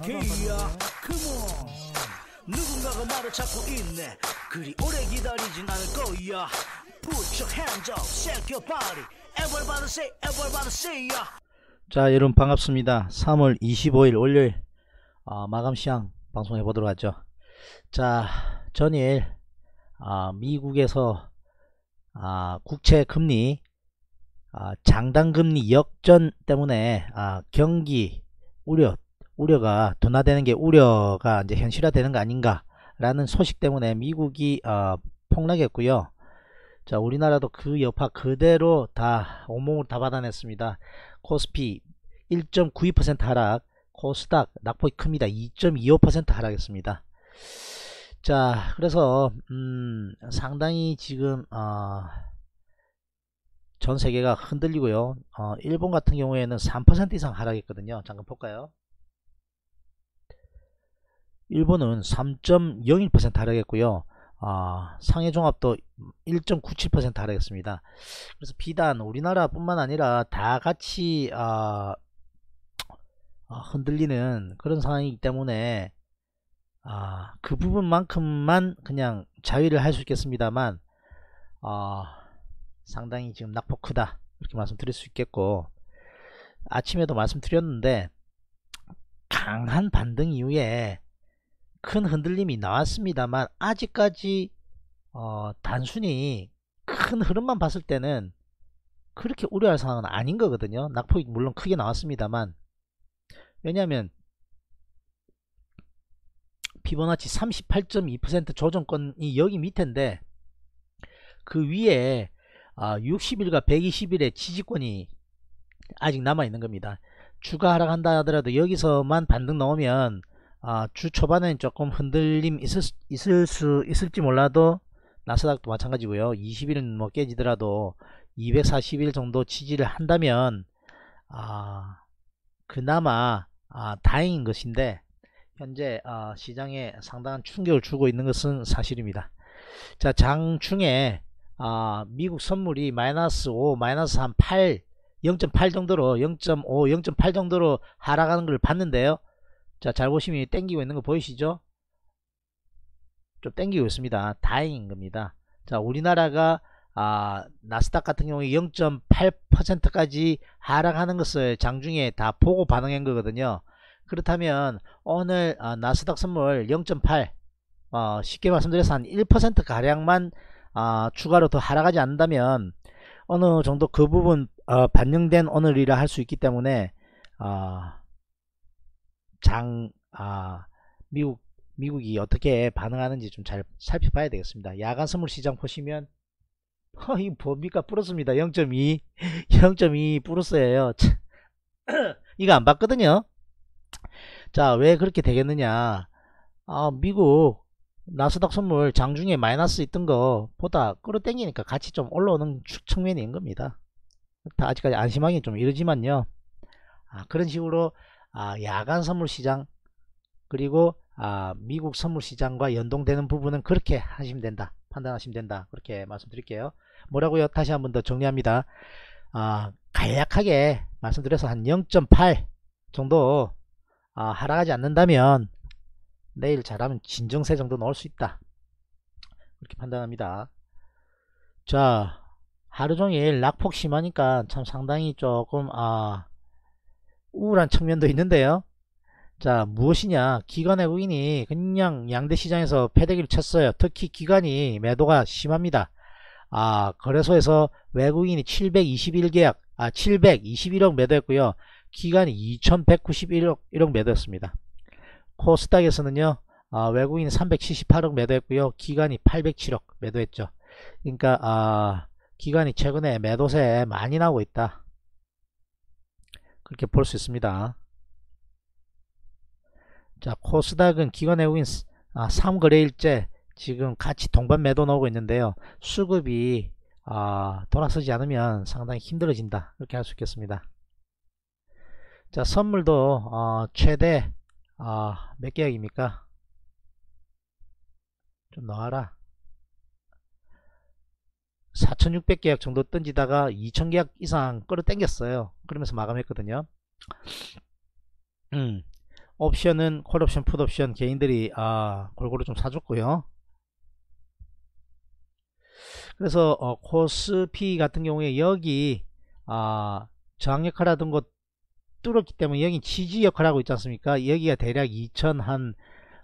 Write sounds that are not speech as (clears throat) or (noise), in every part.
K야 그모 누군가가 말을 찾고 있네 그리 오래 기다리진 않을 거야 Put your hands up, shake your body Everybody say, everybody say yeah. 자 여러분 반갑습니다 3월 25일 월요일 어, 마감 시향 방송해 보도록 하죠 자 전일 어, 미국에서 어, 국채 금리 장단금리 역전 때문에 경기 우려 우려가 둔화되는 게 우려가 이제 현실화되는 거 아닌가라는 소식 때문에 미국이 어, 폭락했고요. 자 우리나라도 그 여파 그대로 다 온몸으로 다 받아냈습니다. 코스피 1.92% 하락, 코스닥 낙폭이 큽니다. 2.25% 하락했습니다. 자 그래서 음, 상당히 지금 어, 전 세계가 흔들리고요. 어, 일본 같은 경우에는 3% 이상 하락했거든요. 잠깐 볼까요? 일본은 3.01% 하락했고요. 아, 상해 종합도 1.97% 하락했습니다. 그래서 비단 우리나라뿐만 아니라 다 같이 아, 아, 흔들리는 그런 상황이기 때문에 아, 그 부분만큼만 그냥 자위를 할 수 있겠습니다만 아, 상당히 지금 낙폭 크다 이렇게 말씀드릴 수 있겠고 아침에도 말씀드렸는데 강한 반등 이후에 큰 흔들림이 나왔습니다만 아직까지 어, 단순히 큰 흐름만 봤을 때는 그렇게 우려할 상황은 아닌 거거든요. 낙폭이 물론 크게 나왔습니다만 왜냐하면 피보나치 38.2% 조정권이 여기 밑인데 에그 위에 아, 60일과 120일의 지지권이 아직 남아있는 겁니다. 추가 하락한다 하더라도 여기서만 반등 나오면 아, 주초반에 조금 흔들림 있을, 있을 수 있을지 몰라도 나스닥도 마찬가지고요. 20일은 뭐 깨지더라도 240일 정도 지지를 한다면 아, 그나마 아, 다행인 것인데 현재 아, 시장에 상당한 충격을 주고 있는 것은 사실입니다. 자 장중에 아, 미국 선물이 마이너스 5, 마이너스 한 8, 0.8 정도로 0.5, 0.8 정도로 하락하는 걸 봤는데요. 자, 잘 보시면 땡기고 있는 거 보이시죠? 좀 땡기고 있습니다. 다행인 겁니다. 자, 우리나라가 아, 나스닥 같은 경우에 0.8%까지 하락하는 것을 장중에 다 보고 반응한 거거든요. 그렇다면 오늘 아, 나스닥 선물 0.8 어, 쉽게 말씀드려서 한 1% 가량만 아, 추가로 더 하락하지 않는다면 어느 정도 그 부분 어, 반영된 오늘이라 할 수 있기 때문에 아, 장, 아, 미국, 미국이 어떻게 반응하는지 좀 잘 살펴봐야 되겠습니다. 야간 선물 시장 보시면, (laughs) 어, 이 뭡니까? 플러스니다 0.2, 0.2플러스요 이거 안 봤거든요. 자, 왜 그렇게 되겠느냐. 아, 미국, 나스닥 선물 장중에 마이너스 있던 거 보다 끌어당기니까 같이 좀 올라오는 측면인 겁니다. 다 아직까지 안심하기 좀 이르지만요. 아, 그런 식으로 아, 야간 선물시장 그리고 아, 미국 선물시장과 연동되는 부분은 그렇게 하시면 된다. 판단하시면 된다. 그렇게 말씀드릴게요. 뭐라고요? 다시 한번 더 정리합니다. 아, 간략하게 말씀드려서 한 0.8 정도 아, 하락하지 않는다면 내일 잘하면 진정세 정도 넣을 수 있다. 그렇게 판단합니다. 자, 하루 종일 낙폭 심하니까 참 상당히 조금 아 우울한 측면도 있는데요. 자 무엇이냐 기관 외국인이 그냥 양대 시장에서 패대기를 쳤어요. 특히 기관이 매도가 심합니다. 아 거래소에서 외국인이 721계약 아 721억 매도했고요. 기관이 2191억 1억 매도했습니다. 코스닥에서는요. 아, 외국인이 378억 매도했고요. 기관이 807억 매도했죠. 그러니까 아, 기관이 최근에 매도세 많이 나오고 있다. 그렇게 볼 수 있습니다. 자 코스닥은 기관 외국인 아, 3거래일째 지금 같이 동반 매도 나오고 있는데요. 수급이 아, 돌아서지 않으면 상당히 힘들어진다. 이렇게 할 수 있겠습니다. 자 선물도 어, 최대 아, 몇 계약입니까? 좀 넣어라. 4600계약 정도 던지다가 2000계약 이상 끌어당겼어요 그러면서 마감했거든요 음, 옵션은 콜옵션 풋옵션 개인들이 아 골고루 좀 사줬고요 그래서 어, 코스피 같은 경우에 여기 아, 저항 역할 하던 곳 뚫었기 때문에 여기 지지 역할 하고 있지 않습니까 여기가 대략 2 0 0 0한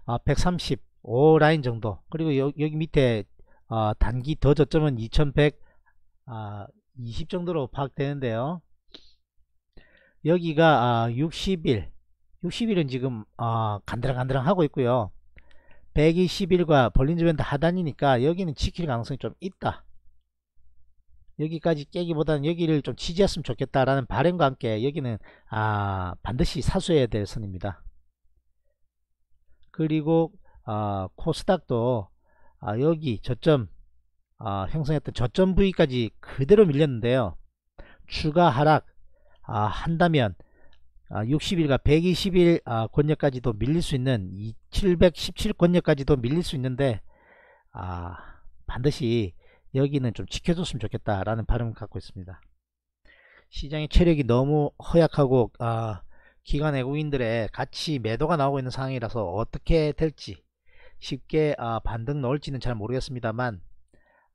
아, 135 라인 정도 그리고 여, 여기 밑에 어, 단기 더 저점은 2120 아, 정도로 파악되는데요. 여기가 아, 60일 60일은 지금 어, 아, 간드랑간드랑 하고 있고요. 1 2 0일과볼린즈밴드 하단이니까 여기는 지킬 가능성이 좀 있다. 여기까지 깨기보다는 여기를 좀 지지했으면 좋겠다라는 바램과 함께 여기는 아, 반드시 사수해야 될 선입니다. 그리고 어, 코스닥도 아, 여기 저점 아, 형성했던 저점 부위까지 그대로 밀렸는데요. 추가 하락 아, 한다면 아, 60일과 120일 아, 권역까지도 밀릴 수 있는 717 권역까지도 밀릴 수 있는데 아, 반드시 여기는 좀 지켜줬으면 좋겠다라는 바람을 갖고 있습니다. 시장의 체력이 너무 허약하고 아, 기관 외국인들의 같이 매도가 나오고 있는 상황이라서 어떻게 될지 쉽게 아, 반등 넣을지는 잘 모르겠습니다만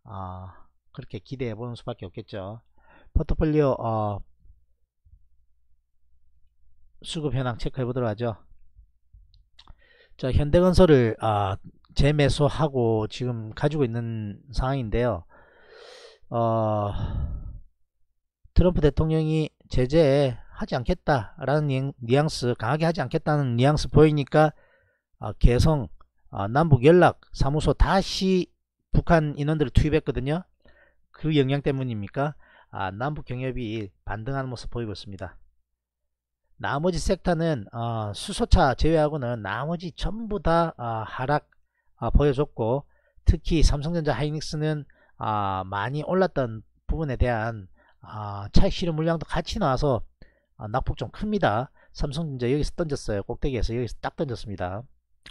아, 그렇게 기대해 보는 수밖에 없겠죠 포트폴리오 어, 수급 현황 체크해 보도록 하죠 자 현대건설을 아, 재매수하고 지금 가지고 있는 상황인데요 어, 트럼프 대통령이 제재 하지 않겠다라는 뉘앙스 강하게 하지 않겠다는 뉘앙스 보이니까 아, 개성 아, 남북연락사무소 다시 북한 인원들을 투입했거든요. 그 영향 때문입니까? 아, 남북 경협이 반등하는 모습 보이고 있습니다. 나머지 섹터는 어, 수소차 제외하고는 나머지 전부 다 어, 하락 어, 보여줬고 특히 삼성전자 하이닉스는 많이 올랐던 부분에 대한 차익 실현 물량도 같이 나와서 낙폭 좀 큽니다. 삼성전자 여기서 던졌어요. 꼭대기에서 여기서 딱 던졌습니다.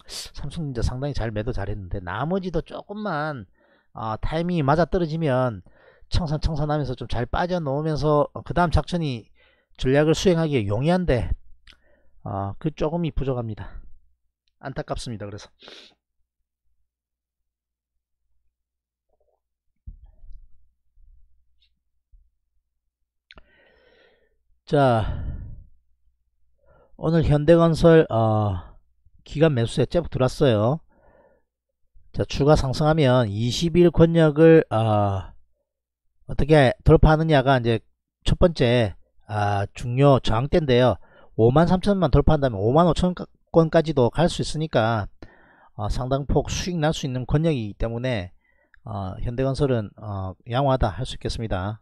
삼성전자 상당히 잘 매도 잘했는데 나머지도 조금만 어, 타이밍이 맞아떨어지면 청산 청산하면서 좀 잘 빠져놓으면서 어, 그 다음 작전이 전략을 수행하기에 용이한데 어, 그 조금이 부족합니다. 안타깝습니다. 그래서 자 오늘 현대건설 어, 기간 매수세 째법 들어왔어요. 자, 추가 상승하면 20일 권역을 아, 어, 떻게 돌파하느냐가 이제 첫 번째 아, 중요 저항대인데요. 5만 3천만 돌파한다면 5만 5천 권까지도 갈 수 있으니까 어, 상당폭 수익 날 수 있는 권역이기 때문에 어, 현대건설은 어, 양호하다 할 수 있겠습니다.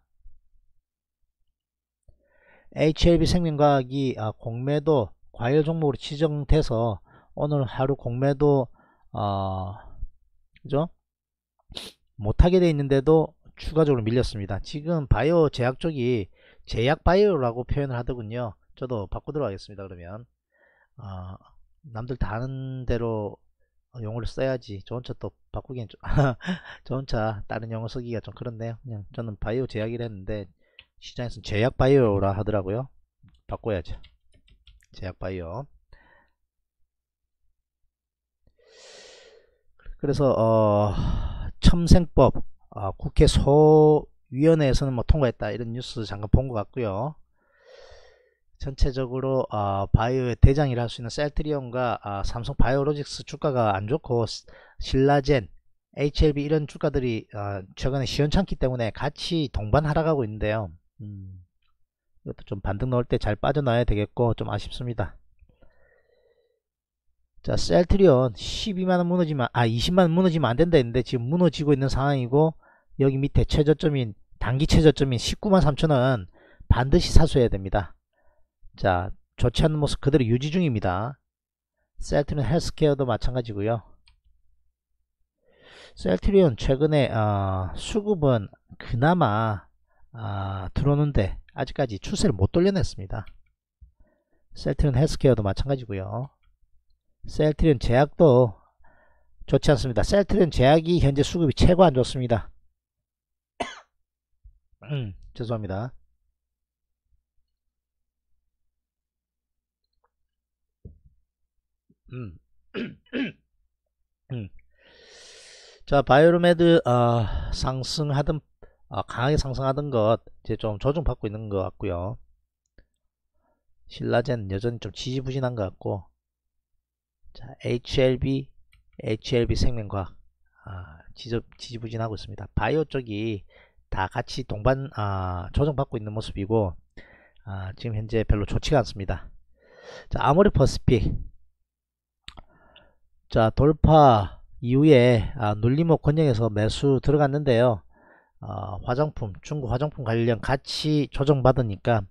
HLB 생명과학이 아, 공매도 과열 종목으로 지정돼서 오늘 하루 공매도 어, 그죠? 못하게 돼 있는데도 추가적으로 밀렸습니다. 지금 바이오 제약 쪽이 제약 바이오라고 표현을 하더군요. 저도 바꾸도록 하겠습니다. 그러면 어, 남들 다 하는 대로 용어를 써야지 저 혼자 또 바꾸기엔 좀, 저 (laughs) 혼자 다른 용어 쓰기가 좀그런데요 그냥 저는 바이오 제약이라 했는데 시장에서는 제약 바이오라 하더라고요. 바꿔야죠. 제약 바이오. 그래서 어, 첨생법 어, 국회 소위원회에서는 뭐 통과했다 이런 뉴스 잠깐 본 것 같고요. 전체적으로 어, 아, 바이오의 대장이라 할 수 있는 셀트리온과 어, 삼성 바이오로직스 주가가 안 좋고 신라젠, HLB 이런 주가들이 어, 최근에 시원찮기 때문에 같이 동반 하락하고 있는데요. 음, 이것도 좀 반등 넣을 때 잘 빠져나야 와 되겠고 좀 아쉽습니다. 자 셀트리온 12만원 무너지면 아 20만원 무너지면 안된다 했는데 지금 무너지고 있는 상황이고 여기 밑에 최저점인 단기 최저점인 19만 3천원 반드시 사수해야 됩니다 자 좋지 않은 모습 그대로 유지 중입니다 셀트리온 헬스케어도 마찬가지고요 셀트리온 최근에 어, 수급은 그나마 어, 들어오는데 아직까지 추세를 못 돌려냈습니다 셀트리온 헬스케어도 마찬가지고요 셀트리온 제약도 좋지 않습니다. 셀트리온 제약이 현재 수급이 최고 안 좋습니다. (coughs) 음, 죄송합니다. 음. (coughs) 음. 자바이오르메드 어, 상승하던 어, 강하게 상승하던 것 이제 좀 조정받고 있는 것 같고요 신라젠 여전히 좀 지지부진한 것 같고 자, HLB, HLB 생명과학 아, 지저, 지지부진하고 있습니다. 바이오 쪽이 다 같이 동반 아, 조정받고 있는 모습이고 아, 지금 현재 별로 좋지가 않습니다. 자, 아모리 퍼스픽 자, 돌파 이후에 아, 눌림목 권역에서 매수 들어갔는데요. 아, 화장품, 중국 화장품 관련 같이 조정받으니까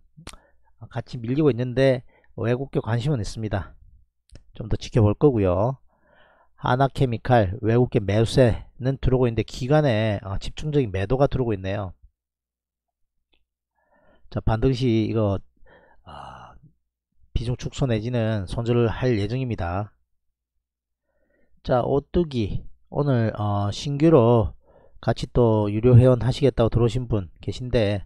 같이 밀리고 있는데 외국계 관심은 있습니다. 좀더 지켜볼 거고요. 하나케미칼 외국계 매수세는 들어오고 있는데 기간에 어, 집중적인 매도가 들어오고 있네요. 자 반드시 이거 어, 비중 축소 내지는 손절을 할 예정입니다. 자 오뚜기 오늘 어, 신규로 같이 또 유료 회원 하시겠다고 들어오신 분 계신데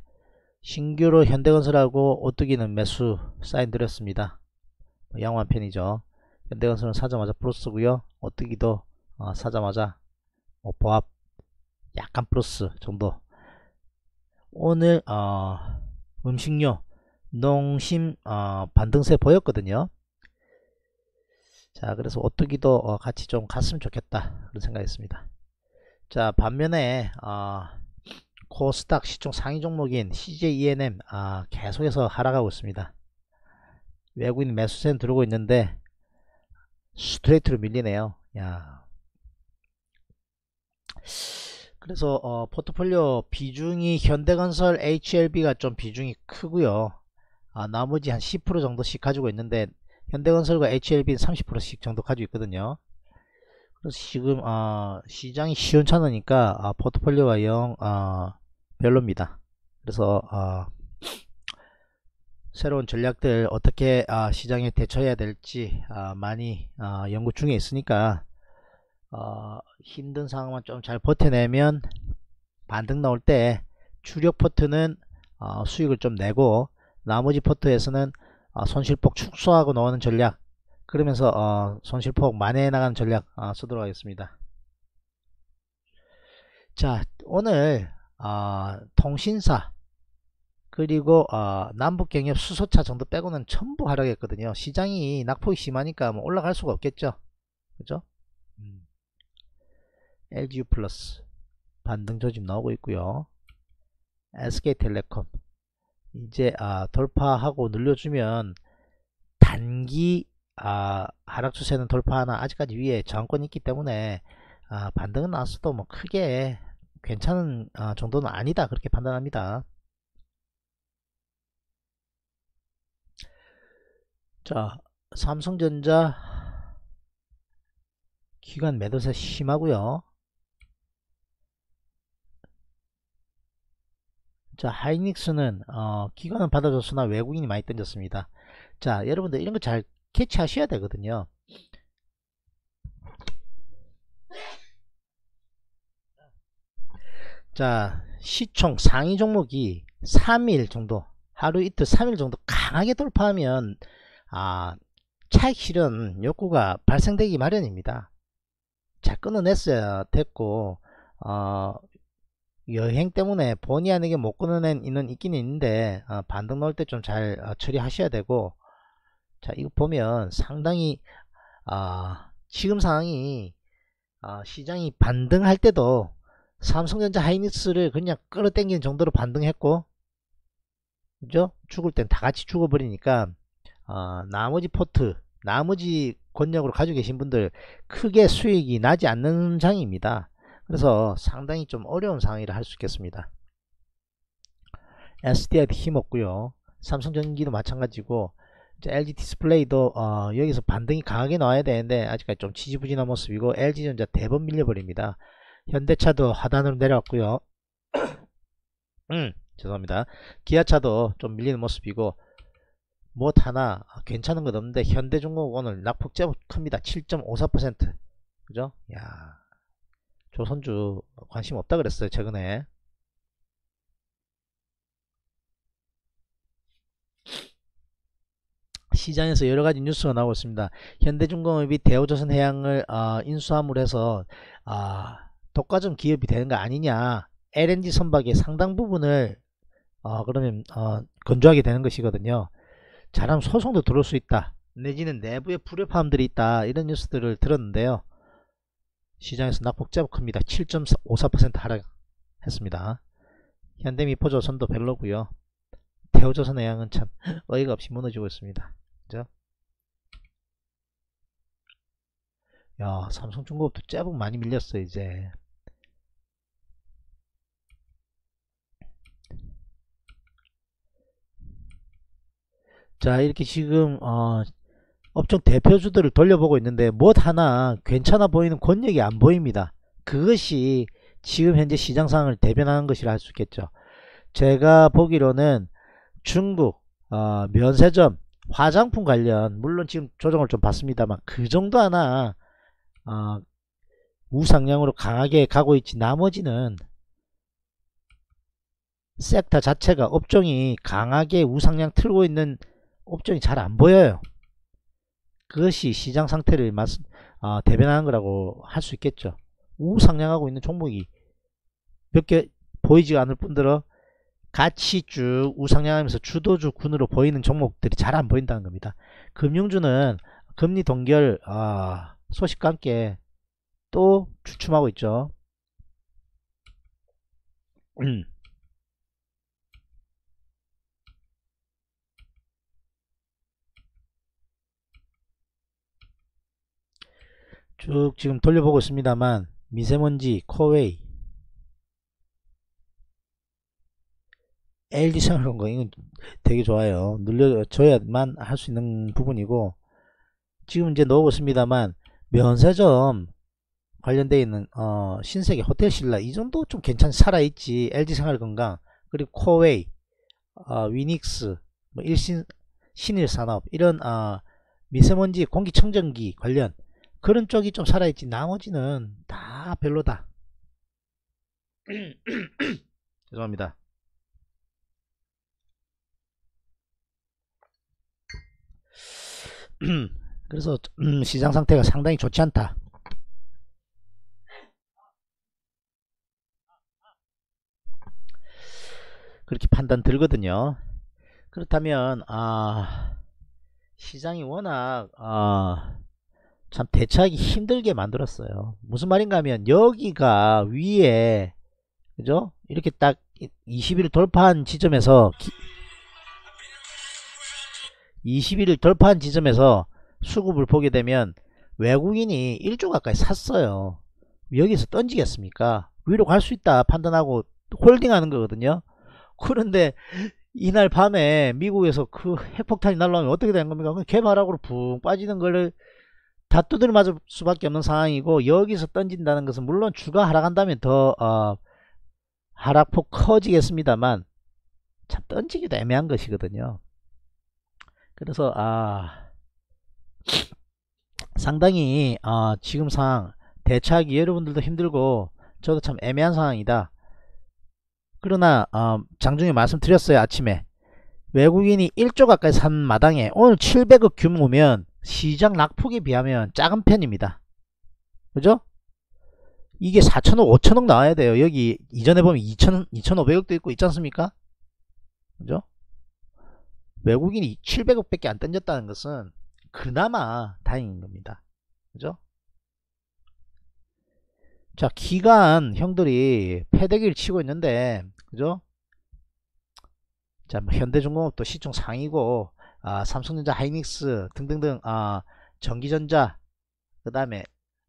신규로 현대건설하고 오뚜기는 매수 사인 드렸습니다. 뭐 양호한 편이죠. 현대건설은 사자마자 플러스고요 어뜨기도 아, 사자마자 어, 보합 약간 플러스 정도 오늘 어, 음식료 농심 어, 반등세 보였거든요 자 그래서 어뚜기도 어, 같이 좀 갔으면 좋겠다 그런 생각이있습니다자 반면에 어, 코스닥 시총 상위 종목인 CJENM 아, 계속해서 하락하고 있습니다 외국인 매수세는 들어오고 있는데 스트레이트로 밀리네요. 야. 그래서 어, 포트폴리오 비중이 현대건설 HLB가 좀 비중이 크고요. 아, 나머지 한 10% 정도씩 가지고 있는데 현대건설과 HLB는 30%씩 정도 가지고 있거든요. 그래서 지금 어, 시장이 시원찮으니까 아, 포트폴리오가 영 어, 별로입니다. 그래서 어, 새로운 전략들 어떻게 아, 시장에 대처해야 될지 아, 많이 아, 연구 중에 있으니까 어, 힘든 상황만 좀 잘 버텨내면 반등 나올 때 주력 포트는 어, 수익을 좀 내고 나머지 포트에서는 어, 손실폭 축소하고 넣는 전략 그러면서 어, 손실폭 만회해 나가는 전략 어, 쓰도록 하겠습니다. 자 오늘 어, 통신사 그리고 어, 남북경협 수소차 정도 빼고는 전부 하락했거든요. 시장이 낙폭이 심하니까 뭐 올라갈 수가 없겠죠. 그죠? 음. LGU 플러스 반등 조짐 나오고 있고요. SK텔레콤 이제 아, 돌파하고 늘려주면 단기 아, 하락 추세는 돌파하나 아직까지 위에 저항권이 있기 때문에 아, 반등은 나왔어도 뭐 크게 괜찮은 아, 정도는 아니다 그렇게 판단합니다. 자, 삼성전자 기관 매도세 심하고요. 자, 하이닉스는 어, 기관은 받아줬으나 외국인이 많이 던졌습니다. 자, 여러분들 이런 거 잘 캐치하셔야 되거든요. 자, 시총 상위 종목이 3일 정도, 하루 이틀 3일 정도 강하게 돌파하면 아, 차익 실은 욕구가 발생되기 마련입니다. 자, 끊어냈어야 됐고 어, 여행 때문에 본의 아니게 못 끊어낸 이는 있긴 있는데 어, 반등 넣을 때 좀잘 어, 처리하셔야 되고 자 이거 보면 상당히 어, 지금 상황이 어, 시장이 반등할 때도 삼성전자 하이닉스를 그냥 끌어당기는 정도로 반등했고 그죠? 죽을 땐 다 같이 죽어버리니까 어, 나머지 포트 나머지 권역으로 가지고 계신 분들 크게 수익이 나지 않는 장입니다 그래서 상당히 좀 어려운 상황이라 할 수 있겠습니다 SDI도 힘없고요 삼성전기도 마찬가지고 LG 디스플레이도 어, 여기서 반등이 강하게 나와야 되는데 아직까지 좀 지지부진한 모습이고 LG전자 대번 밀려버립니다 현대차도 하단으로 내려왔고요 (clears throat) 음, 죄송합니다 기아차도 좀 밀리는 모습이고 못 하나 아, 괜찮은 것 없는데 현대중공 오늘 낙폭 제법 큽니다. 7.54% 그죠? 야 조선주 관심 없다 그랬어요 최근에 시장에서 여러가지 뉴스가 나오고 있습니다. 현대중공업이 대우조선해양을 어, 아, 인수함으로 해서 어, 아, 독과점 기업이 되는 거 아니냐 LNG 선박의 상당 부분을 어, 그러면 어, 건조하게 되는 것이거든요. 잘하면 소송도 들어올 수 있다. 내지는 내부에 불협화음들이 있다. 이런 뉴스들을 들었는데요. 시장에서 낙폭제법 큽니다. 7.54% 하락했습니다. 현대미포조선도 별로고요. 대우조선 의양은참 (laughs) 어이가 없이 무너지고 있습니다. 그죠? 야 삼성중공업도 제법 많이 밀렸어 이제 자 이렇게 지금 어, 업종 대표주들을 돌려보고 있는데 뭣 뭐 하나 괜찮아 보이는 권력이 안 보입니다. 그것이 지금 현재 시장 상황을 대변하는 것이라 할 수 있겠죠. 제가 보기로는 중국 어, 면세점 화장품 관련 물론 지금 조정을 좀 받습니다만 그 정도 하나 어, 우상향으로 강하게 가고 있지 나머지는 섹터 자체가 업종이 강하게 우상향 틀고 있는 업종이 잘 안 보여요. 그것이 시장 상태를 마스, 아, 대변하는 거라고 할 수 있겠죠. 우상향하고 있는 종목이 몇 개 보이지 않을 뿐더러 같이 쭉 우상향하면서 주도주 군으로 보이는 종목들이 잘 안 보인다는 겁니다. 금융주는 금리 동결 아, 소식과 함께 또 주춤하고 있죠. 음. 쭉 지금 돌려보고 있습니다만 미세먼지, 코웨이, LG 생활건 강 이건 되게 좋아요. 눌러줘야만할 수 있는 부분이고 지금 이제 넣고 있습니다만 면세점 관련되어 있는 어, 신세계 호텔신라 이 정도 좀 괜찮 살아있지 LG 생활건강 그리고 코웨이, 어, 위닉스, 뭐 일신 신일산업 이런 어, 미세먼지, 공기청정기 관련 그런 쪽이 좀 살아있지 나머지는 다 별로다 (clears throat) 죄송합니다 (clears throat) 그래서 음, 시장 상태가 상당히 좋지 않다 그렇게 판단 들거든요 그렇다면 아 시장이 워낙 아참 대처하기 힘들게 만들었어요. 무슨 말인가 하면 여기가 위에 그죠? 이렇게 딱 20일 돌파한 지점에서 기, 21일 돌파한 지점에서 수급을 보게 되면 외국인이 1조 가까이 샀어요. 여기서 던지겠습니까? 위로 갈 수 있다 판단하고 홀딩하는 거거든요. 그런데 이날 밤에 미국에서 그 핵폭탄이 날라오면 어떻게 되는 겁니까? 개발학으로 붕 빠지는 거를 걸다 두드려 맞을 수밖에 없는 상황이고 여기서 던진다는 것은 물론 주가 하락한다면 더 어, 하락폭 커지겠습니다만 참 던지기도 애매한 것이거든요. 그래서 아 상당히 아, 지금 상황 대차기 여러분들도 힘들고 저도 참 애매한 상황이다. 그러나 어, 장중에 말씀드렸어요 아침에 외국인이 1조 가까이 산 마당에 오늘 700억 규모면 시장 낙폭에 비하면 작은 편입니다. 그죠? 이게 4천억, 5천억 나와야 돼요. 여기 이전에 보면 2천, 2,500억도 있고 있지 않습니까? 그죠? 외국인이 700억밖에 안 던졌다는 것은 그나마 다행인 겁니다. 그죠? 자, 기간 형들이 패대기를 치고 있는데, 그죠? 자, 뭐 현대중공업도 시총 상이고 아, 삼성전자, 하이닉스 등등등 아, 전기전자 그 다음에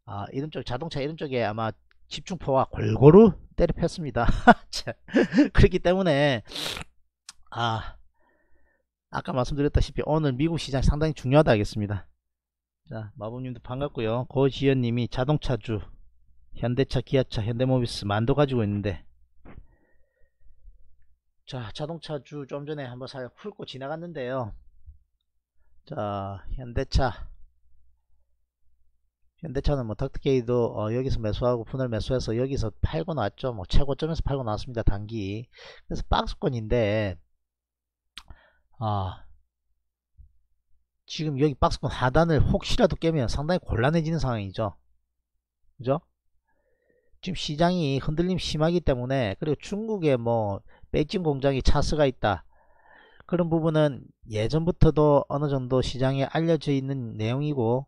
아, 이런 쪽 자동차 이런 쪽에 아마 집중포와 골고루 때려 폈습니다. (laughs) 그렇기 때문에 아 아까 말씀드렸다시피 오늘 미국 시장 상당히 중요하다 하겠습니다. 자 마법님도 반갑고요. 고지연님이 자동차주 현대차, 기아차, 현대모비스 만도 가지고 있는데 자 자동차주 좀 전에 한번 살짝 훑고 지나갔는데요. 자 현대차 현대차는 뭐닥트케이도 어, 여기서 매수하고 분할 매수해서 여기서 팔고 나왔죠 뭐 최고점에서 팔고 나왔습니다 단기 그래서 박스권인데 아 지금 여기 박스권 하단을 혹시라도 깨면 상당히 곤란해지는 상황이죠 그죠 지금 시장이 흔들림 심하기 때문에 그리고 중국에 뭐 베이징 공장이 차스가 있다 그런 부분은 예전부터도 어느 정도 시장에 알려져 있는 내용이고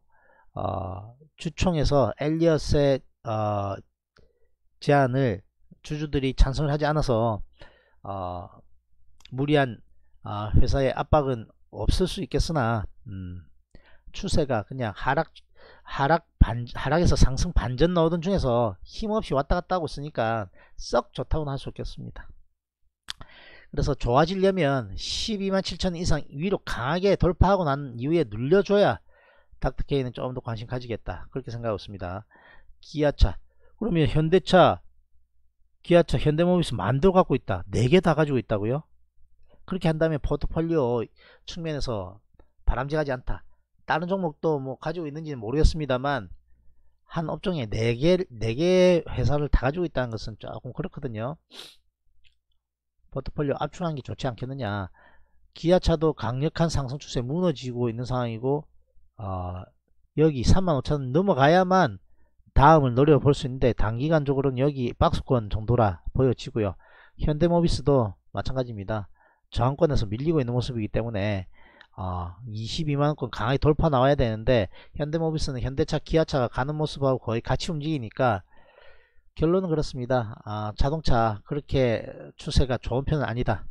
어, 주총에서 엘리엇의 어, 제안을 주주들이 찬성을 하지 않아서 어, 무리한 어, 회사의 압박은 없을 수 있겠으나 음, 추세가 그냥 하락 하락 반 하락에서 상승 반전 나오던 중에서 힘없이 왔다 갔다 하고 있으니까 썩 좋다고는 할 수 없겠습니다. 그래서 좋아지려면 12만 7천 이상 위로 강하게 돌파하고 난 이후에 눌려줘야 닥터케이는 조금 더 관심 가지겠다 그렇게 생각하고 있습니다 기아차 그러면 현대차 기아차 현대모비스 만들 어 갖고 있다 4개 다 가지고 있다고요 그렇게 한다면 포트폴리오 측면에서 바람직하지 않다 다른 종목도 뭐 가지고 있는지는 모르겠습니다만 한 업종에 4개, 4개 회사를 다 가지고 있다는 것은 조금 그렇거든요 포트폴리오 압축하는 게 좋지 않겠느냐 기아차도 강력한 상승 추세 무너지고 있는 상황이고 어, 여기 35,000원 넘어가야만 다음을 노려볼 수 있는데 단기간적으로는 여기 박스권 정도라 보여지고요 현대모비스도 마찬가지입니다 저항권에서 밀리고 있는 모습이기 때문에 어, 22만원권 강하게 돌파 나와야 되는데 현대모비스는 현대차 기아차가 가는 모습하고 거의 같이 움직이니까 결론은 그렇습니다 아, 자동차 그렇게 추세가 좋은 편은 아니다.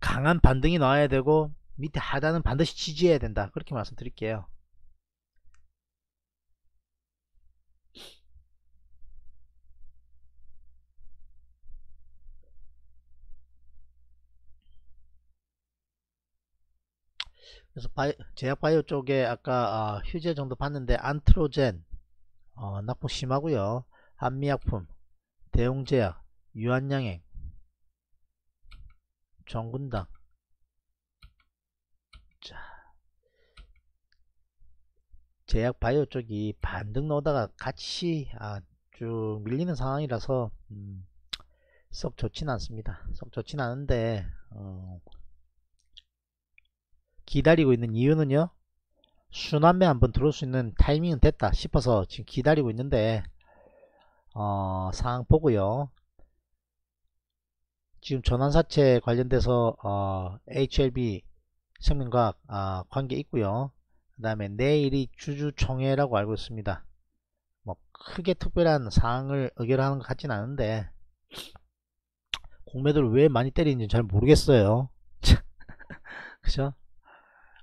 강한 반등이 나와야 되고 밑에 하단은 반드시 지지해야 된다. 그렇게 말씀드릴게요. 그래서 바이, 제약바이오 쪽에 아까 어, 휴재 정도 봤는데 안트로젠 어, 낙폭 심하고요 한미약품 대웅제약, 유한양행, 정군당 자, 제약바이오 쪽이 반등 넣다가 같이 아, 쭉 밀리는 상황이라서 음, 썩 좋진 않습니다. 썩 좋진 않은데 어, 기다리고 있는 이유는요. 순환매 한번 들어올 수 있는 타이밍은 됐다 싶어서 지금 기다리고 있는데 어, 사항 보고요. 지금 전환사채 관련돼서 어, HLB 생명과학 어, 아, 관계 있고요. 그 다음에 내일이 주주총회라고 알고 있습니다. 뭐 크게 특별한 사항을 의결하는 것 같진 않은데 공매도를 왜 많이 때리는지 잘 모르겠어요. (laughs) 그죠?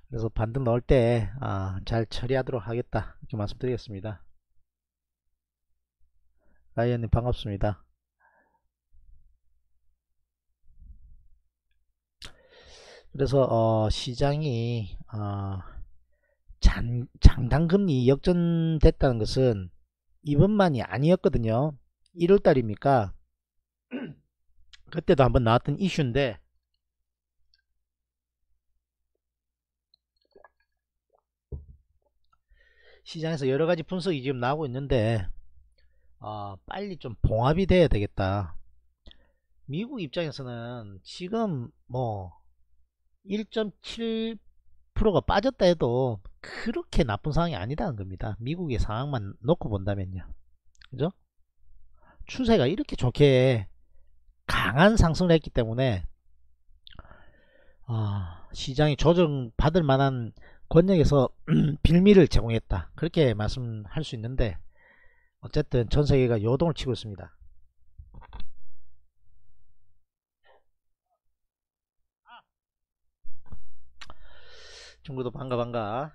그래서 반등 넣을 때잘 아, 처리하도록 하겠다 이렇게 말씀드리겠습니다. 라이언님 반갑습니다. 그래서 어, 시장이 어, 아, 장, 장단금리 역전됐다는 것은 이번만이 아니었거든요. 1월달입니까 (clears throat) 그때도 한번 나왔던 이슈인데 시장에서 여러가지 분석이 지금 나오고 있는데 어, 빨리 좀 봉합이 돼야 되겠다. 미국 입장에서는 지금 뭐 1.7%가 빠졌다 해도 그렇게 나쁜 상황이 아니다는 겁니다. 미국의 상황만 놓고 본다면요. 그죠? 추세가 이렇게 좋게 강한 상승을 했기 때문에 어, 시장이 조정받을 만한 권역에서 (clears throat) 빌미를 제공했다. 그렇게 말씀할 수 있는데 어쨌든 전 세계가 요동을 치고 있습니다. 중구도 반가 반가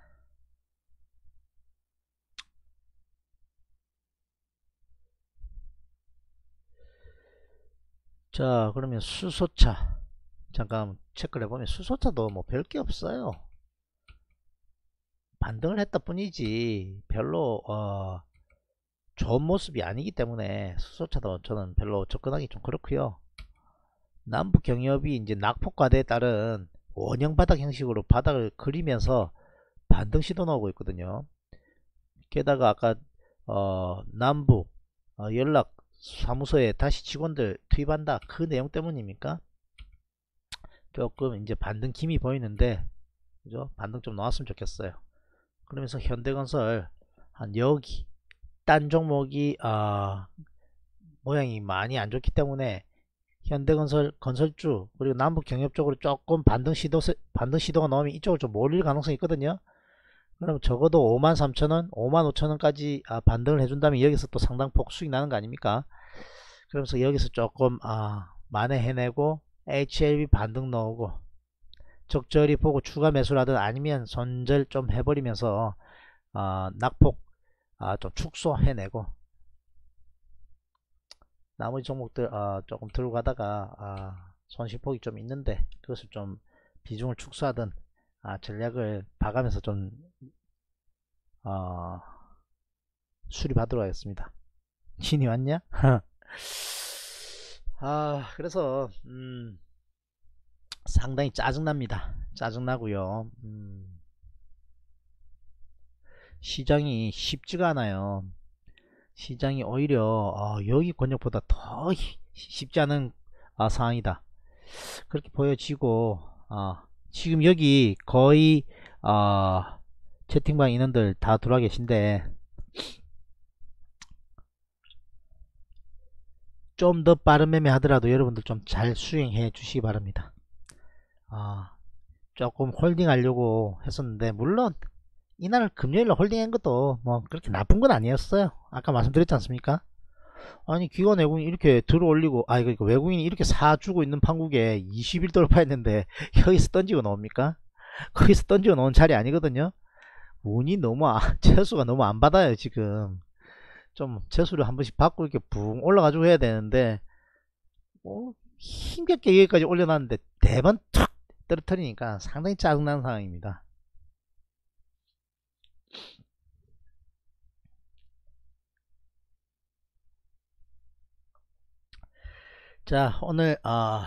자 그러면 수소차 잠깐 체크를 해보면 수소차도 뭐 별게 없어요 반등을 했다 뿐이지 별로 어 좋은 모습이 아니기 때문에 수소차도 저는 별로 접근하기 좀 그렇고요. 남북 경협이 이제 낙폭과대에 따른 원형 바닥 형식으로 바닥을 그리면서 반등 시도 나오고 있거든요. 게다가 아까 어, 남북 어, 연락 사무소에 다시 직원들 투입한다 그 내용 때문입니까? 조금 이제 반등 김이 보이는데 그죠? 반등 좀 나왔으면 좋겠어요. 그러면서 현대건설 한 여기 딴 종목이 어, 모양이 많이 안 좋기 때문에 현대건설 건설주 그리고 남북경협 적으로 조금 반등 시도 반등 시도가 나오면 이쪽을 좀 몰릴 가능성이 있거든요. 그럼 적어도 53,000원, 55,000원까지 아, 반등을 해준다면 여기서 또 상당폭 수익 나는 거 아닙니까? 그러면서 여기서 조금 아, 만회해내고 HLB 반등 넣고 적절히 보고 추가 매수라든 아니면 손절 좀 해버리면서 아, 낙폭 아, 좀 축소해내고 나머지 종목들 아, 조금 들고 가다가 아, 손실폭이 좀 있는데 그것을 좀 비중을 축소하던 아, 전략을 봐가면서 좀 어, 수리하도록 하겠습니다. (laughs) 신이 왔냐? (laughs) 아 그래서 음, 상당히 짜증납니다. 짜증나고요. 음, 시장이 쉽지가 않아요. 시장이 오히려 어, 여기 권역보다 더 쉽지 않은 아, 상황이다. 그렇게 보여지고 어, 지금 여기 거의 어, 채팅방 인원들 다 들어와 계신데 좀 더 빠른 매매 하더라도 여러분들 좀 잘 수행해 주시기 바랍니다. 아, 조금 홀딩 하려고 했었는데 물론 이날 금요일로 홀딩한 것도 뭐 그렇게 나쁜 건 아니었어요 아까 말씀드렸지 않습니까 아니 기관 외국인 이렇게 이 들어올리고 아 이거 외국인이 이렇게 사주고 있는 판국에 20일 돌파했는데 (laughs) 여기서 던지고 나옵니까 거기서 던지고 나온 자리 아니거든요 운이 너무 아, 재수가 (laughs) 너무 안 받아요 지금 좀 재수를 한 번씩 받고 이렇게 붕 올라가지고 해야 되는데 뭐 힘겹게 여기까지 올려놨는데 대번 툭 떨어뜨리니까 상당히 짜증나는 상황입니다 자 오늘 어,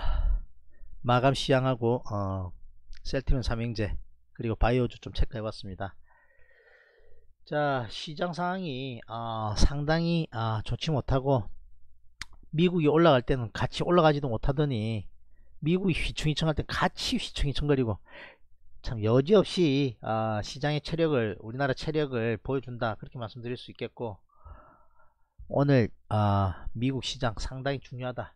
마감 시향하고 어, 셀트리온 삼형제 그리고 바이오주 좀 체크해 봤습니다 자 시장 상황이 어, 상당히 어, 좋지 못하고 미국이 올라갈 때는 같이 올라가지도 못하더니 미국이 휘청휘청할 때 같이 휘청휘청거리고 참 여지없이 어, 시장의 체력을 우리나라 체력을 보여준다 그렇게 말씀드릴 수 있겠고 오늘 어, 미국 시장 상당히 중요하다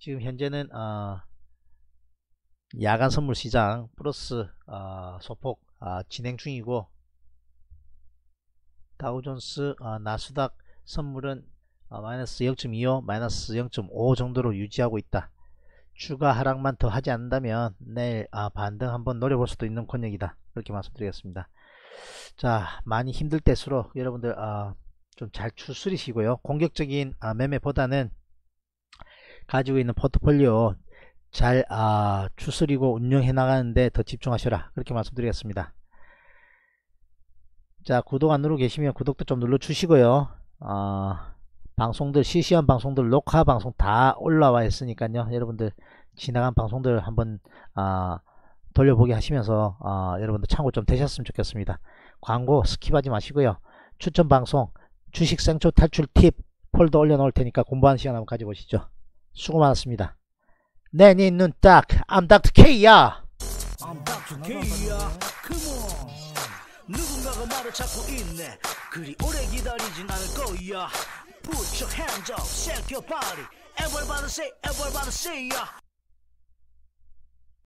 지금 현재는 어, 야간 선물 시장 플러스 어, 소폭 어, 진행 중이고 다우존스 나스닥 선물은 마이너스 0.25 마이너스 0.5 정도로 유지하고 있다 추가 하락만 더 하지 않는다면 내일 반등 한번 노려볼 수도 있는 권역이다 그렇게 말씀드리겠습니다 자 많이 힘들 때수록 여러분들 좀 잘 추스리시고요 공격적인 매매보다는 가지고 있는 포트폴리오 잘 아, 추스리고 운영해 나가는데 더 집중하셔라 그렇게 말씀드리겠습니다 자 구독 안 누르고 계시면 구독도 좀 눌러 주시고요 어, 아, 방송들 실시간 방송들 녹화 방송 다 올라와 있으니까요 여러분들 지나간 방송들 한번 어, 아, 돌려보기 하시면서 어, 여러분들 참고 좀 되셨으면 좋겠습니다 광고 스킵하지 마시고요 추천 방송 주식 생초 탈출 팁 폴더 올려놓을 테니까 공부하는 시간 한번 가져보시죠 수고 많았습니다. 내니 눈 딱, 암 닥터 K야! 암 닥터 K야, 컴온! 누군가가 나를 찾고 있네. 그리 오래 기다리진 않을 거야. Put your hands up, shake your body. Everybody say, everybody say, yeah.